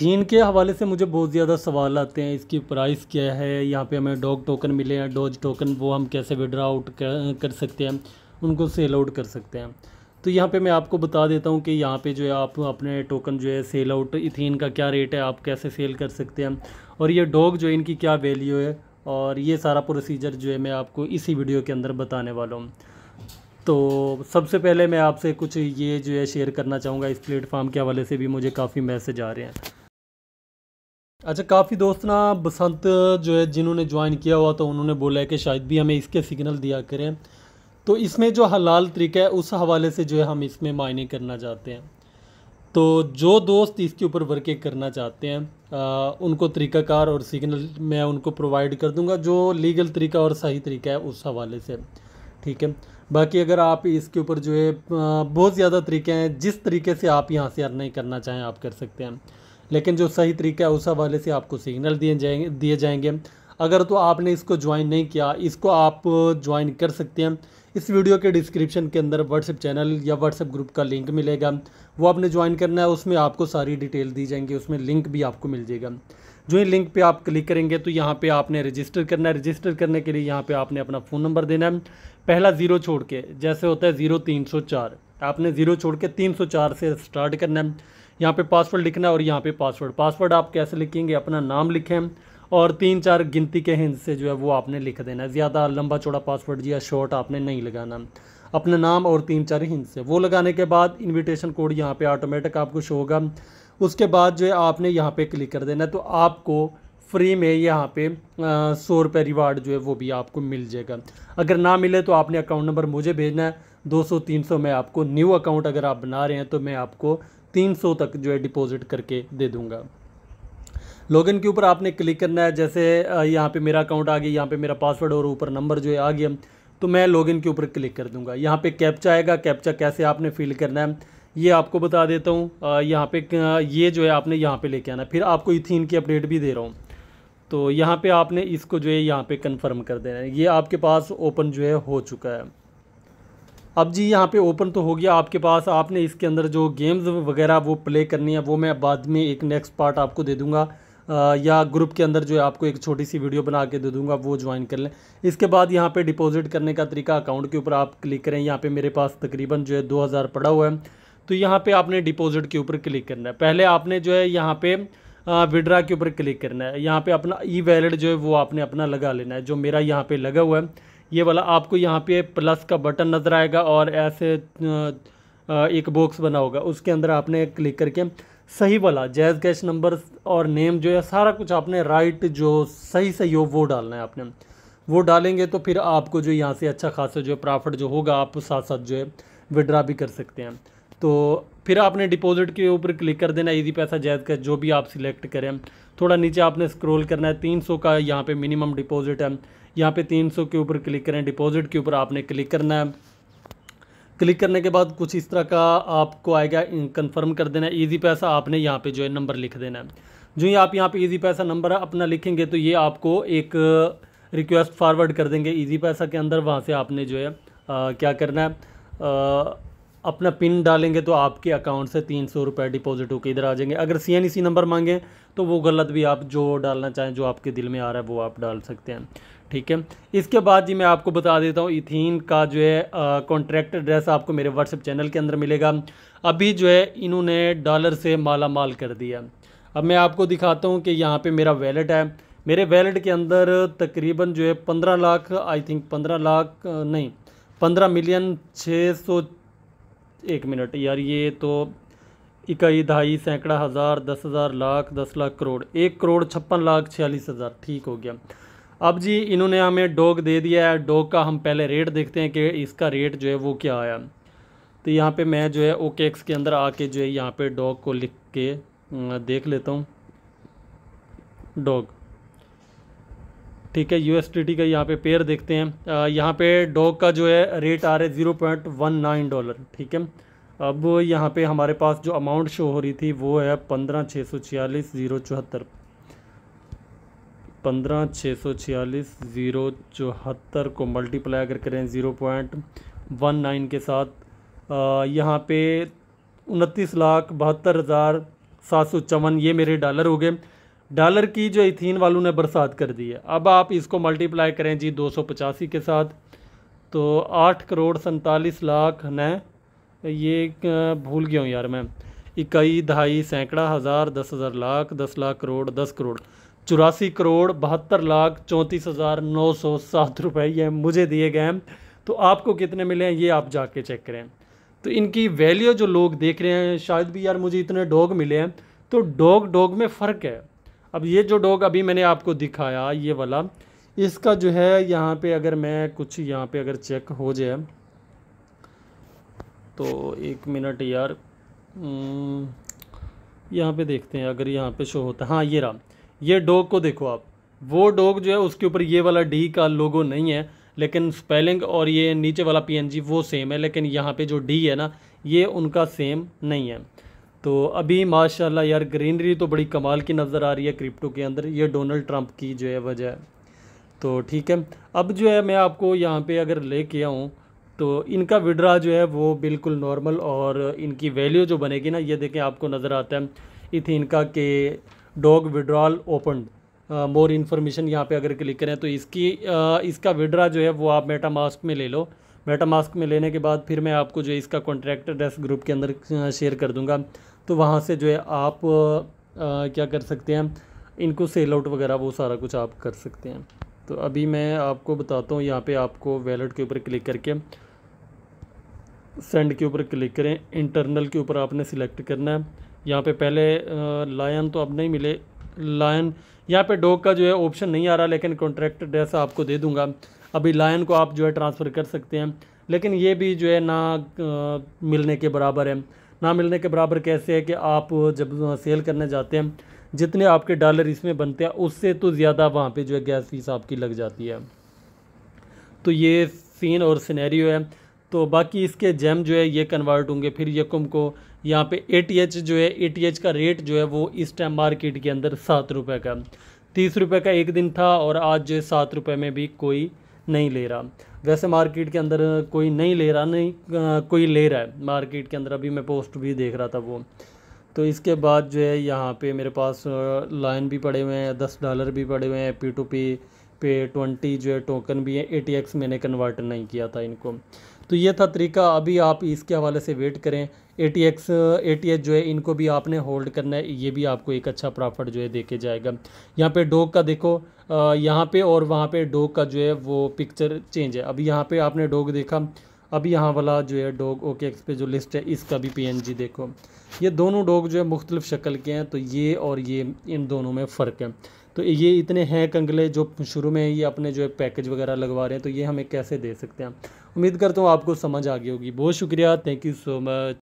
थीन के हवाले से मुझे बहुत ज़्यादा सवाल आते हैं इसकी प्राइस क्या है यहाँ पे हमें डॉग टोकन मिले हैं डॉज टोकन वो हम कैसे विड्रा आउट कर सकते हैं उनको सेल आउट कर सकते हैं तो यहाँ पे मैं आपको बता देता हूँ कि यहाँ पे जो है आप अपने टोकन जो है सेल आउट इथीन का क्या रेट है आप कैसे सेल कर सकते हैं और ये डॉग जो है इनकी क्या वैल्यू है और ये सारा प्रोसीजर जो है मैं आपको इसी वीडियो के अंदर बताने वाला हूँ तो सबसे पहले मैं आपसे कुछ ये जो है शेयर करना चाहूँगा इस प्लेटफार्म के हवाले से भी मुझे काफ़ी मैसेज आ रहे हैं अच्छा काफ़ी दोस्त ना बसंत जो है जिन्होंने ज्वाइन किया हुआ तो उन्होंने बोला है कि शायद भी हमें इसके सिग्नल दिया करें तो इसमें जो हलाल तरीका है उस हवाले से जो है हम इसमें मायने करना चाहते हैं तो जो दोस्त इसके ऊपर वर्के करना चाहते हैं आ, उनको तरीकाकार और सिग्नल मैं उनको प्रोवाइड कर दूंगा जो लीगल तरीका और सही तरीका है उस हवाले से ठीक है बाकी अगर आप इसके ऊपर जो है बहुत ज़्यादा तरीके हैं जिस तरीके से आप यहाँ से अर्निंग करना चाहें आप कर सकते हैं लेकिन जो सही तरीका है उस हवाले से आपको सिग्नल दिए जाएंगे दिए जाएंगे अगर तो आपने इसको ज्वाइन नहीं किया इसको आप ज्वाइन कर सकते हैं इस वीडियो के डिस्क्रिप्शन के अंदर व्हाट्सएप चैनल या व्हाट्सएप ग्रुप का लिंक मिलेगा वो आपने ज्वाइन करना है उसमें आपको सारी डिटेल दी जाएंगी उसमें लिंक भी आपको मिल जाएगा जो ही लिंक पे आप क्लिक करेंगे तो यहाँ पे आपने रजिस्टर करना है रजिस्टर करने के लिए यहाँ पे आपने अपना फ़ोन नंबर देना है पहला ज़ीरो छोड़ के जैसे होता है ज़ीरो तीन सौ चार आपने ज़ीरो छोड़ के तीन सौ चार से स्टार्ट करना है यहाँ पे पासवर्ड लिखना है और यहाँ पे पासवर्ड पासवर्ड आप कैसे लिखेंगे अपना नाम लिखें और तीन चार गिनती के हिंद से जो है वो आपने लिख देना है ज़्यादा लंबा चौड़ा पासवर्ड या शॉर्ट आपने नहीं लगाना अपना नाम और तीन चार हिंद से वो लगाने के बाद इनविटेशन कोड यहाँ पे ऑटोमेटिक आपको शो होगा उसके बाद जो है आपने यहाँ पे क्लिक कर देना तो आपको फ्री में यहाँ पे सौ रुपये रिवार्ड जो है वो भी आपको मिल जाएगा अगर ना मिले तो आपने अकाउंट नंबर मुझे भेजना है 200 300 में आपको न्यू अकाउंट अगर आप बना रहे हैं तो मैं आपको 300 तक जो है डिपॉजिट करके दे दूंगा लॉगिन के ऊपर आपने क्लिक करना है जैसे यहाँ पे मेरा अकाउंट आ गया यहाँ पे मेरा पासवर्ड और ऊपर नंबर जो है आ गया तो मैं लॉगिन के ऊपर क्लिक कर दूंगा यहाँ पे कैप्चा आएगा कैप्चा कैसे आपने फिल करना है ये आपको बता देता हूँ यहाँ पे ये जो है आपने यहाँ पे लेके आना फिर आपको इथिन की अपडेट भी दे रहा हूँ तो यहाँ पे आपने इसको जो है यहाँ पे कन्फर्म कर देना है ये आपके पास ओपन जो है हो चुका है अब जी यहाँ पे ओपन तो हो गया आपके पास आपने इसके अंदर जो गेम्स वगैरह वो प्ले करनी है वो मैं बाद में एक नेक्स्ट पार्ट आपको दे दूँगा या ग्रुप के अंदर जो है आपको एक छोटी सी वीडियो बना के दे दूँगा वो ज्वाइन कर लें इसके बाद यहाँ पे डिपॉजिट करने का तरीका अकाउंट के ऊपर आप क्लिक करें यहाँ पे मेरे पास तकरीबन जो है 2000 पड़ा हुआ है तो यहाँ पे आपने डिपॉजिट के ऊपर क्लिक करना है पहले आपने जो है यहाँ पे विड्रा के ऊपर क्लिक करना है यहाँ पे अपना ई वैलेट जो है वो आपने अपना लगा लेना है जो मेरा यहाँ पे लगा हुआ है ये वाला आपको यहाँ पे प्लस का बटन नज़र आएगा और ऐसे एक बॉक्स बना होगा उसके अंदर आपने क्लिक करके सही वाला जैज़ कैश नंबर और नेम जो है सारा कुछ आपने राइट जो सही सही हो वो डालना है आपने वो डालेंगे तो फिर आपको जो यहाँ से अच्छा खासा जो प्रॉफिट जो होगा आप साथ साथ जो है विड्रा भी कर सकते हैं तो फिर आपने डिपॉजिट के ऊपर क्लिक कर देना ईजी पैसा जैद का जो भी आप सिलेक्ट करें थोड़ा नीचे आपने स्क्रॉल करना है 300 का यहाँ पे मिनिमम डिपॉजिट है यहाँ पे 300 के ऊपर क्लिक करें डिपॉजिट के ऊपर आपने क्लिक करना है क्लिक करने के बाद कुछ इस तरह का आपको आएगा कंफर्म कर देना है ईजी पैसा आपने यहाँ पे जो है नंबर लिख देना है जो ही आप यहाँ पे ईजी पैसा नंबर अपना लिखेंगे तो ये आपको एक रिक्वेस्ट फॉरवर्ड कर देंगे ईजी पैसा के अंदर वहाँ से आपने जो है आ, क्या करना है आ, अपना पिन डालेंगे तो आपके अकाउंट से तीन सौ रुपये डिपॉजिट होकर इधर आ जाएंगे अगर सी एन ई सी नंबर मांगे तो वो गलत भी आप जो डालना चाहें जो आपके दिल में आ रहा है वो आप डाल सकते हैं ठीक है इसके बाद जी मैं आपको बता देता हूँ इथिन का जो है कॉन्ट्रैक्ट एड्रेस आपको मेरे व्हाट्सएप चैनल के अंदर मिलेगा अभी जो है इन्होंने डॉलर से माला माल कर दिया अब मैं आपको दिखाता हूँ कि यहाँ पर मेरा वैलेट है मेरे वैलेट के अंदर तकरीबन जो है पंद्रह लाख आई थिंक पंद्रह लाख नहीं पंद्रह मिलियन छः सौ एक मिनट यार ये तो इकाई दहाई सैकड़ा हज़ार दस हज़ार लाख दस लाख करोड़ एक करोड़ छप्पन लाख छियालीस हज़ार ठीक हो गया अब जी इन्होंने हमें डॉग दे दिया है डॉग का हम पहले रेट देखते हैं कि इसका रेट जो है वो क्या आया तो यहाँ पे मैं जो है ओके एक्स के अंदर आके जो है यहाँ पे डॉग को लिख के देख लेता हूँ डॉग ठीक है यूएसडीटी का यहाँ पे पेयर देखते हैं यहाँ पे डॉग का जो है रेट आ रहा है zero point one nine dollar ठीक है अब यहाँ पे हमारे पास जो अमाउंट शो हो रही थी वो है पंद्रह छः सौ छियालीस ज़ीरो चौहत्तर पंद्रह छः सौ छियालीस ज़ीरो चौहत्तर को मल्टीप्लाई अगर करें ज़ीरो पॉइंट वन नाइन के साथ यहाँ पे उनतीस लाख बहत्तर हज़ार सात सौ चौवन ये मेरे डॉलर हो गए डॉलर की जो इथीन वालों ने बरसात कर दी है अब आप इसको मल्टीप्लाई करें जी दो के साथ तो आठ करोड़ सैंतालीस लाख ने ये भूल गया हूँ यार मैं इक्कीस दहाई सैकड़ा हज़ार दस हज़ार लाख दस लाख करोड़ दस करोड़ चौरासी करोड़ बहत्तर लाख चौंतीस हज़ार नौ सौ सात रुपये ये मुझे दिए गए हैं तो आपको कितने मिले हैं ये आप जाके चेक करें तो इनकी वैल्यू जो लोग देख रहे हैं शायद भी यार मुझे इतने डॉग मिले हैं तो डॉग डॉग में फ़र्क है अब ये जो डॉग अभी मैंने आपको दिखाया ये वाला इसका जो है यहाँ पे अगर मैं कुछ यहाँ पे अगर चेक हो जाए तो एक मिनट यार हम्म, यहाँ पे देखते हैं अगर यहाँ पे शो होता है हाँ ये रहा ये डॉग को देखो आप वो डॉग जो है उसके ऊपर ये वाला डी का लोगो नहीं है लेकिन स्पेलिंग और ये नीचे वाला पीएनजी वो सेम है लेकिन यहाँ पे जो डी है ना ये उनका सेम नहीं है तो अभी माशाल्लाह यार ग्रीनरी तो बड़ी कमाल की नज़र आ रही है क्रिप्टो के अंदर ये डोनाल्ड ट्रंप की जो है वजह है तो ठीक है अब जो है मैं आपको यहाँ पे अगर ले के आऊँ तो इनका विड्रा जो है वो बिल्कुल नॉर्मल और इनकी वैल्यू जो बनेगी ना ये देखें आपको नज़र आता है इथी इनका के डॉग विड्रॉल ओपन मोर इन्फॉर्मेशन यहाँ पर अगर क्लिक करें तो इसकी आ, इसका विड्रा जो है वो आप मेटा मास्क में ले लो मेटा मास्क में लेने के बाद फिर मैं आपको जो इसका कॉन्ट्रैक्ट एड्रेस ग्रुप के अंदर शेयर कर दूंगा तो वहाँ से जो है आप आ, क्या कर सकते हैं इनको सेल आउट वगैरह वो सारा कुछ आप कर सकते हैं तो अभी मैं आपको बताता हूँ यहाँ पे आपको वैलेट के ऊपर क्लिक करके सेंड के ऊपर क्लिक करें इंटरनल के ऊपर आपने सिलेक्ट करना है यहाँ पे पहले लायन तो अब नहीं मिले लायन यहाँ पे डॉग का जो है ऑप्शन नहीं आ रहा लेकिन कॉन्ट्रैक्ट ड्रेस आपको दे दूँगा अभी लायन को आप जो है ट्रांसफ़र कर सकते हैं लेकिन ये भी जो है ना आ, मिलने के बराबर है ना मिलने के बराबर कैसे है कि आप जब सेल करने जाते हैं जितने आपके डॉलर इसमें बनते हैं उससे तो ज़्यादा वहाँ पे जो है गैस फीस आपकी लग जाती है तो ये सीन और सिनेरियो है तो बाकी इसके जैम जो है ये कन्वर्ट होंगे फिर यकुम को यहाँ पे ए जो है ए का रेट जो है वो इस टाइम मार्केट के अंदर सात रुपये का तीस रुपये का एक दिन था और आज जो है सात रुपये में भी कोई नहीं ले रहा वैसे मार्केट के अंदर कोई नहीं ले रहा नहीं आ, कोई ले रहा है मार्केट के अंदर अभी मैं पोस्ट भी देख रहा था वो तो इसके बाद जो है यहाँ पे मेरे पास लाइन भी पड़े हुए हैं दस डॉलर भी पड़े हुए हैं पी टू पी पे ट्वेंटी जो है टोकन भी है ए मैंने कन्वर्ट नहीं किया था इनको तो ये था तरीका अभी आप इसके हवाले से वेट करें A T X A T H जो है इनको भी आपने होल्ड करना है ये भी आपको एक अच्छा प्रॉफिट जो है देके जाएगा यहाँ पे डोग का देखो यहाँ पे और वहाँ पे डोग का जो है वो पिक्चर चेंज है अभी यहाँ पे आपने डोग देखा अभी यहाँ वाला जो है डोग ओके एक्स पे जो लिस्ट है इसका भी पी देखो ये दोनों डोग जो है मुख्तलिफ शक्ल के हैं तो ये और ये इन दोनों में फ़र्क है तो ये इतने हैं कंगले जो शुरू में ये अपने जो है पैकेज वगैरह लगवा रहे हैं तो ये हमें कैसे दे सकते हैं उम्मीद करता हूँ आपको समझ आ गई होगी बहुत शुक्रिया थैंक यू सो मच